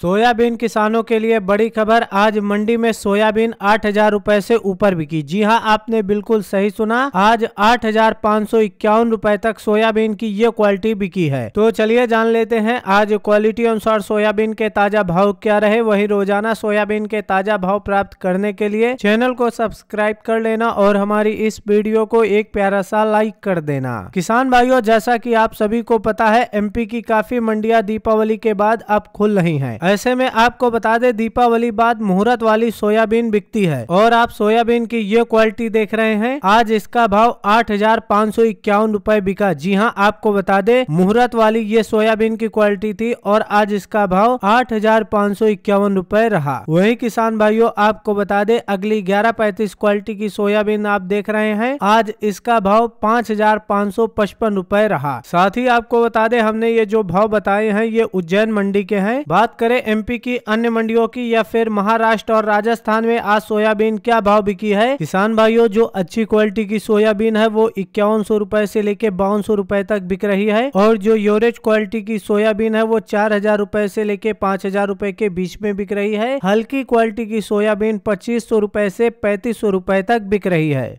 soybean किसानों के लिए बड़ी खबर आज मंडी में सोयाबीन आठ हजार रूपए ऐसी ऊपर बिकी जी हां आपने बिल्कुल सही सुना आज आठ हजार पाँच सौ इक्यावन रूपए तक सोयाबीन की ये क्वालिटी बिकी है तो चलिए जान लेते हैं आज क्वालिटी अनुसार सोयाबीन के ताजा भाव क्या रहे वही रोजाना सोयाबीन के ताजा भाव प्राप्त करने के लिए चैनल को सब्सक्राइब कर लेना और हमारी इस वीडियो को एक प्यारा सा लाइक कर देना किसान भाइयों जैसा की आप सभी को पता है एम की काफी मंडिया दीपावली के बाद अब खुल रही है ऐसे में आपको बता दे दीपावली बाद मुहूर्त वाली सोयाबीन बिकती है और आप सोयाबीन की ये क्वालिटी देख रहे हैं आज इसका भाव आठ हजार पाँच सौ इक्यावन रूपए बिका जी हाँ आपको बता दे मुहूर्त वाली ये सोयाबीन की क्वालिटी थी और आज इसका भाव आठ हजार पाँच सौ इक्यावन रूपए रहा वही किसान भाइयों आपको बता दे अगली ग्यारह पैतीस क्वालिटी की सोयाबीन आप देख रहे हैं आज इसका भाव पाँच हजार पाँच सौ पचपन रूपए रहा साथ ही आपको बता दे हमने ये जो भाव बताए हैं ये उज्जैन मंडी के हैं बात करें करें एमपी की अन्य मंडियों की या फिर महाराष्ट्र और राजस्थान में आज सोयाबीन क्या भाव बिकी है किसान भाइयों जो अच्छी क्वालिटी की सोयाबीन है वो इक्यावन सौ रूपए ऐसी लेके बावन सौ रूपए तक बिक रही है और जो योरेज क्वालिटी की सोयाबीन है वो चार हजार रूपए ऐसी लेके पांच हजार रूपए के बीच में बिक रही है हल्की क्वालिटी की सोयाबीन पच्चीस सौ रूपए ऐसी पैंतीस सौ रूपए तक बिक रही है